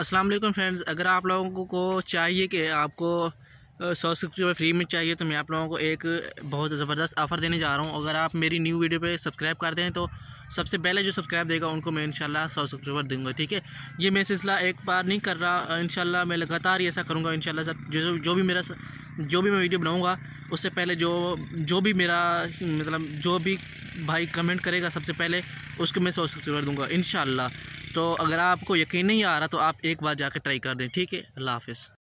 अस्सलाम वालेकुम फ्रेंड्स अगर आप लोगों को चाहिए कि आपको सौ सब्सक्राइबर फ्री में चाहिए तो मैं आप लोगों को एक बहुत ज़बरदस्त ऑफ़र देने जा रहा हूँ अगर आप मेरी न्यू वीडियो पे सब्सक्राइब कर दें तो सबसे पहले जो सब्सक्राइब देगा उनको मैं इंशाल्लाह सौ सब्सक्राइबर दूंगा ठीक है ये मैं सिलसिला एक बार नहीं कर रहा इंशाल्लाह मैं लगातार ऐसा करूँगा इंशाल्लाह सब जो जो भी मेरा जो भी मैं वीडियो बनाऊँगा उससे पहले जो जो भी मेरा मतलब जो भी भाई कमेंट करेगा सबसे पहले उसको मैं सौ सब्सक्राइबर दूँगा इनशाला तो अगर आपको यकीन नहीं आ रहा तो आप एक बार जाकर ट्राई कर दें ठीक है अल्लाह हाफ़